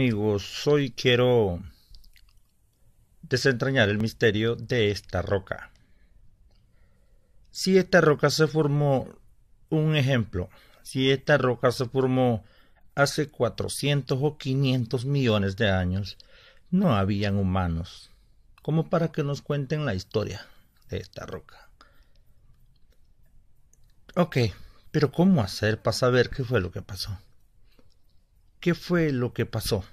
amigos, hoy quiero desentrañar el misterio de esta roca. Si esta roca se formó, un ejemplo, si esta roca se formó hace 400 o 500 millones de años, no habían humanos, como para que nos cuenten la historia de esta roca. Ok, pero ¿cómo hacer para saber qué fue lo que pasó? ¿Qué fue lo que pasó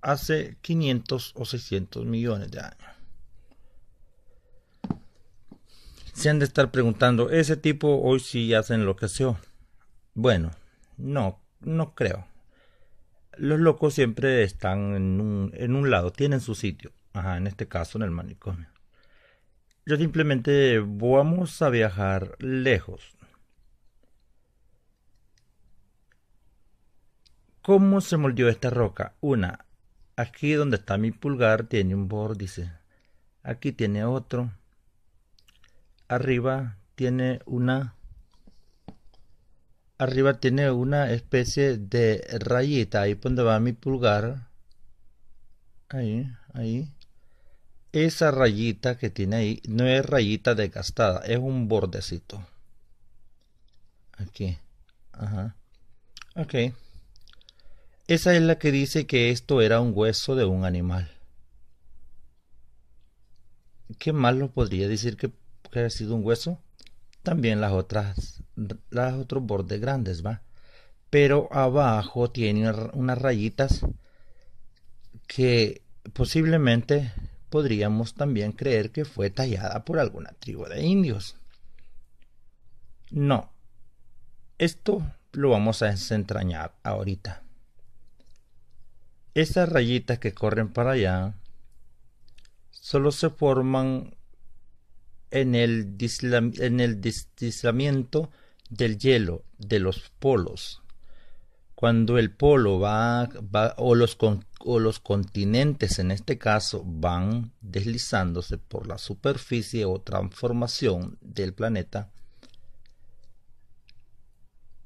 hace 500 o 600 millones de años? Se han de estar preguntando, ¿ese tipo hoy sí ya se enloqueció? Bueno, no, no creo. Los locos siempre están en un, en un lado, tienen su sitio. Ajá, en este caso en el manicomio. Yo simplemente vamos a viajar lejos, ¿Cómo se moldeó esta roca? Una, aquí donde está mi pulgar tiene un vórtice. Aquí tiene otro. Arriba tiene una arriba tiene una especie de rayita ahí donde va mi pulgar ahí ahí esa rayita que tiene ahí no es rayita desgastada es un bordecito aquí ajá ok esa es la que dice que esto era un hueso de un animal. ¿Qué más lo podría decir que, ha sido un hueso? También las otras, las otros bordes grandes, ¿va? Pero abajo tiene unas rayitas que posiblemente podríamos también creer que fue tallada por alguna tribu de indios. No, esto lo vamos a desentrañar ahorita. Esas rayitas que corren para allá solo se forman en el, deslizamiento en el del hielo de los polos. Cuando el polo va, o los continentes en este caso van deslizándose por la superficie o transformación del planeta,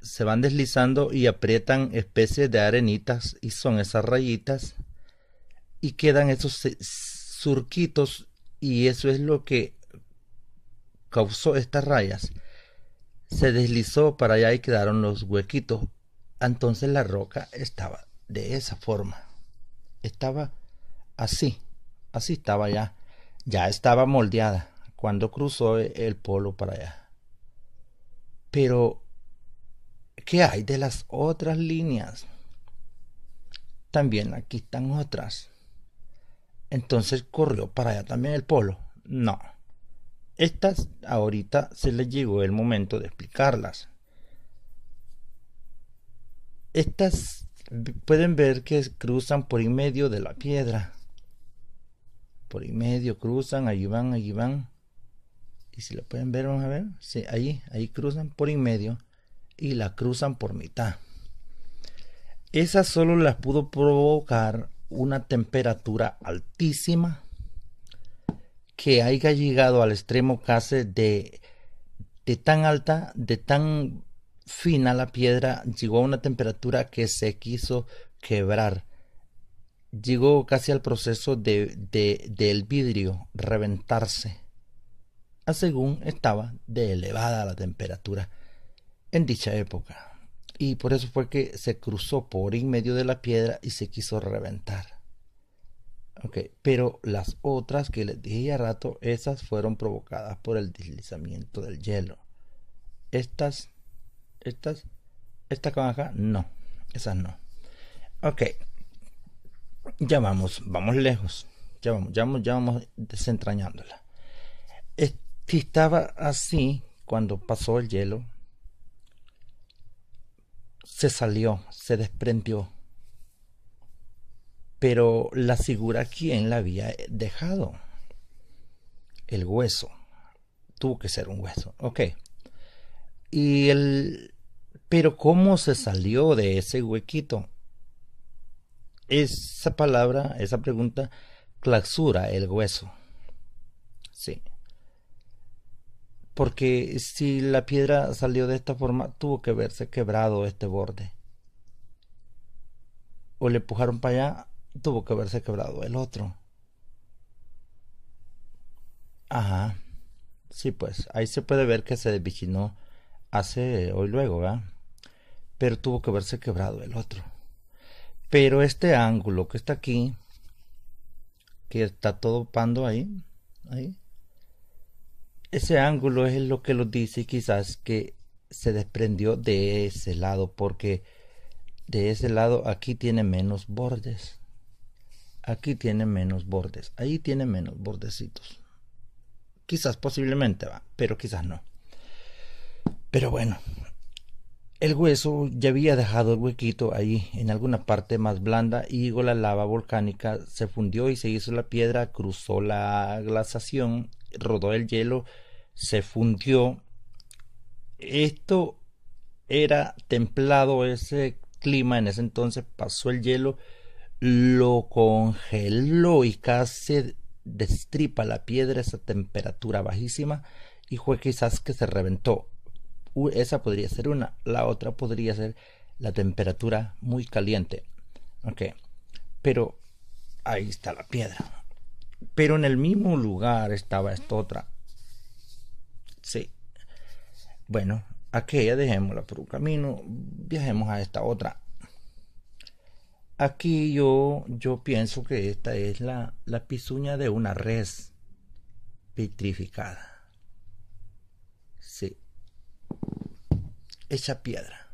se van deslizando y aprietan especies de arenitas y son esas rayitas y quedan esos eh, surquitos y eso es lo que causó estas rayas. Se deslizó para allá y quedaron los huequitos. Entonces la roca estaba de esa forma. Estaba así, así estaba ya. Ya estaba moldeada cuando cruzó el polo para allá. Pero ¿Qué hay de las otras líneas? También aquí están otras. Entonces corrió para allá también el polo. No. Estas ahorita se les llegó el momento de explicarlas. Estas pueden ver que cruzan por en medio de la piedra. Por en medio cruzan, allí van, allí van. Y si lo pueden ver, vamos a ver. Sí, ahí, ahí cruzan por en medio y la cruzan por mitad. Esa solo las pudo provocar una temperatura altísima que haya llegado al extremo casi de, de tan alta, de tan fina la piedra, llegó a una temperatura que se quiso quebrar. Llegó casi al proceso de, de, del vidrio reventarse, a según estaba de elevada la temperatura en dicha época, y por eso fue que se cruzó por en medio de la piedra y se quiso reventar. ok pero las otras que les dije ya rato, esas fueron provocadas por el deslizamiento del hielo. Estas, estas, esta que acá, no, esas no. Ok, ya vamos, vamos lejos, ya vamos, ya vamos, ya vamos desentrañándola. Estaba así cuando pasó el hielo se salió, se desprendió. Pero la figura, quien la había eh, dejado? El hueso. Tuvo que ser un hueso. Ok. Y el. Pero, ¿cómo se salió de ese huequito? Esa palabra, esa pregunta, clausura el hueso. Sí porque si la piedra salió de esta forma, tuvo que verse quebrado este borde. O le empujaron para allá, tuvo que haberse quebrado el otro. Ajá. Sí, pues ahí se puede ver que se desviginó hace hoy luego, ¿verdad? Pero tuvo que haberse quebrado el otro. Pero este ángulo que está aquí, que está todo pando ahí, ahí, ese ángulo es lo que lo dice quizás que se desprendió de ese lado porque de ese lado aquí tiene menos bordes aquí tiene menos bordes ahí tiene menos bordecitos quizás posiblemente va pero quizás no pero bueno el hueso ya había dejado el huequito ahí en alguna parte más blanda y con la lava volcánica se fundió y se hizo la piedra cruzó la glaciación rodó el hielo se fundió. Esto era templado ese clima en ese entonces, pasó el hielo, lo congeló y casi destripa la piedra esa temperatura bajísima y fue quizás que se reventó. Esa podría ser una, la otra podría ser la temperatura muy caliente. Ok, pero ahí está la piedra. Pero en el mismo lugar estaba esta otra Sí. Bueno, aquella dejémosla por un camino, viajemos a esta otra. Aquí yo, yo pienso que esta es la, la pisuña de una res petrificada. Sí. esa piedra.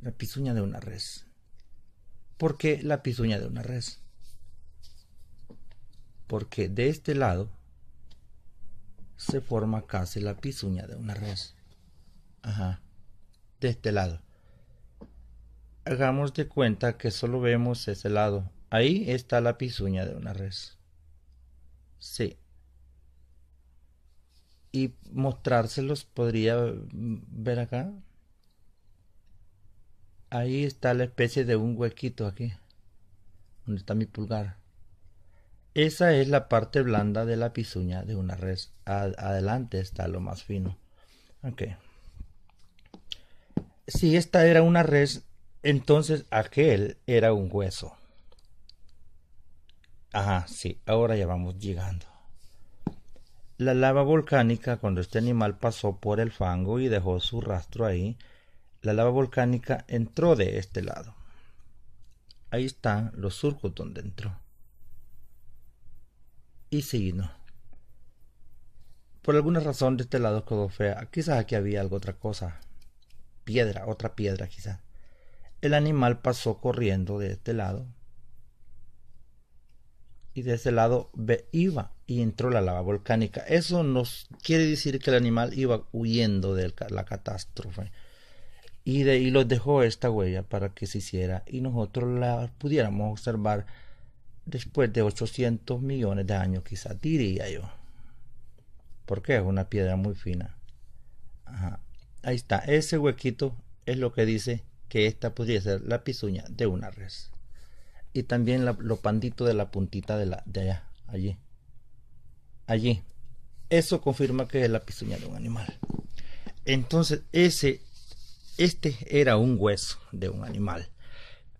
La pisuña de una res. ¿Por qué la pisuña de una res? Porque de este lado se forma casi la pizuña de una res. Ajá. De este lado. Hagamos de cuenta que solo vemos ese lado. Ahí está la pizuña de una res. Sí. Y mostrárselos podría ver acá. Ahí está la especie de un huequito aquí. Donde está mi pulgar. Esa es la parte blanda de la pizuña de una res. adelante está lo más fino. Ok. Si esta era una res, entonces aquel era un hueso. Ajá, sí, ahora ya vamos llegando. La lava volcánica, cuando este animal pasó por el fango y dejó su rastro ahí, la lava volcánica entró de este lado. Ahí están los surcos donde entró y Por alguna razón de este lado quedó fea quizás aquí había algo otra cosa. Piedra, otra piedra quizás. El animal pasó corriendo de este lado. Y de este lado iba y entró la lava volcánica. Eso nos quiere decir que el animal iba huyendo de la catástrofe. Y de ahí los dejó esta huella para que se hiciera y nosotros la pudiéramos observar después de 800 millones de años, quizás diría yo. Porque es una piedra muy fina. Ahí está, ese huequito es lo que dice que esta podría ser la pizuña de una res. Y también lo pandito de la puntita de, la, de allá, allí. Allí. Eso confirma que es la pizuña de un animal. Entonces, ese, este era un hueso de un animal.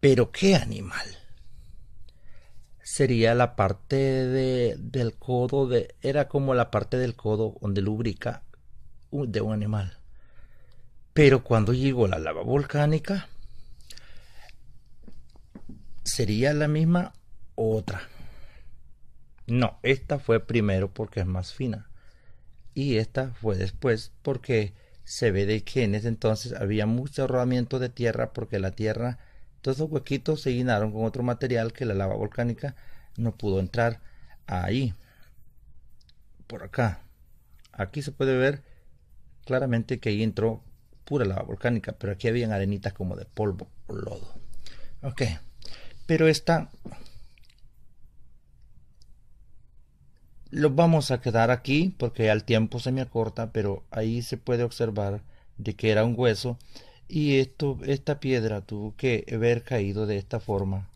Pero ¿qué animal? sería la parte de, del codo, de, era como la parte del codo donde lubrica de un animal. Pero cuando llegó la lava volcánica, ¿sería la misma otra? No, esta fue primero porque es más fina. Y esta fue después porque se ve de que en ese entonces había mucho rodamiento de tierra porque la tierra todos esos huequitos se llenaron con otro material que la lava volcánica no pudo entrar ahí. Por acá. Aquí se puede ver claramente que ahí entró pura lava volcánica, pero aquí habían arenitas como de polvo o lodo. Ok. Pero esta los vamos a quedar aquí porque al tiempo se me acorta, pero ahí se puede observar de que era un hueso y esto, esta piedra tuvo que haber caído de esta forma,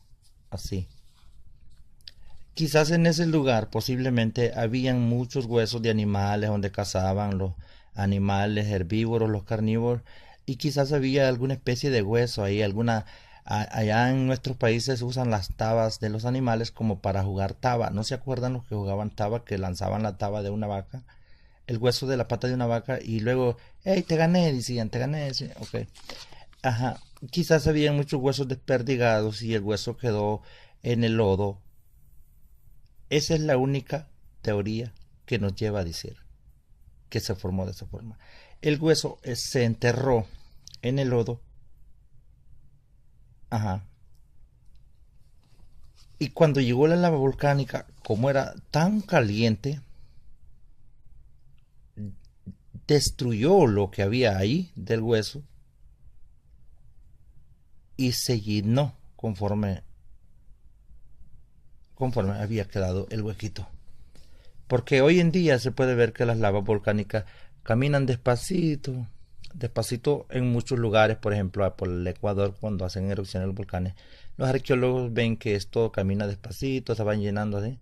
así. Quizás en ese lugar posiblemente habían muchos huesos de animales donde cazaban los animales herbívoros, los carnívoros, y quizás había alguna especie de hueso ahí, alguna... allá en nuestros países usan las tabas de los animales como para jugar taba. ¿No se acuerdan los que jugaban taba, que lanzaban la taba de una vaca? el hueso de la pata de una vaca y luego, hey, te gané, decían, te gané, ok. Ajá, quizás habían muchos huesos desperdigados y el hueso quedó en el lodo. Esa es la única teoría que nos lleva a decir que se formó de esa forma. El hueso se enterró en el lodo. Ajá. Y cuando llegó la lava volcánica, como era tan caliente, destruyó lo que había ahí del hueso y se llenó conforme conforme había quedado el huequito. Porque hoy en día se puede ver que las lavas volcánicas caminan despacito, despacito en muchos lugares, por ejemplo, por el Ecuador, cuando hacen erupción los volcanes, los arqueólogos ven que esto camina despacito, se van llenando de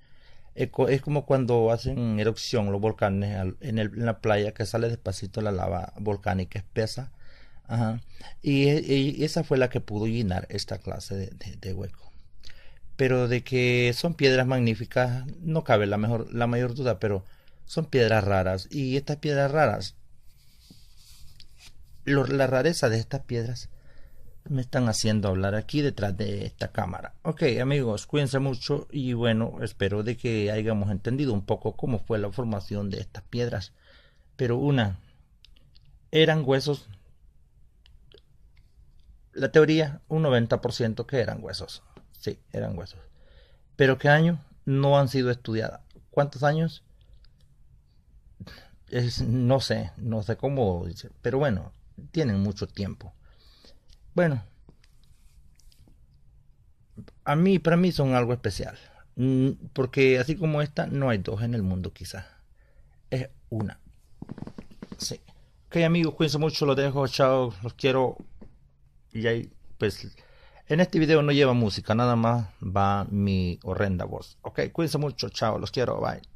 es como cuando hacen erupción los volcanes en, la playa que sale despacito la lava volcánica espesa. Y, esa fue la que pudo llenar esta clase de, hueco. Pero de que son piedras magníficas, no cabe la, mejor, la mayor duda, pero son piedras raras. Y estas piedras raras, la rareza de estas piedras me están haciendo hablar aquí detrás de esta cámara. Ok, amigos, cuídense mucho y bueno, espero de que hayamos entendido un poco cómo fue la formación de estas piedras. Pero una, eran huesos, la teoría, un 90% que eran huesos. Sí, eran huesos. Pero qué año no han sido estudiadas. ¿Cuántos años? no sé, no sé cómo, pero bueno, tienen mucho tiempo. Bueno, a mí, para mí son algo especial. Mm, porque así como esta, no hay dos en el mundo quizás. Es una. Sí. Ok amigos, cuídense mucho, los dejo, chao, los quiero. Y ahí, pues, en este video no lleva música, nada más va mi horrenda voz. Ok, cuídense mucho, chao, los quiero, bye.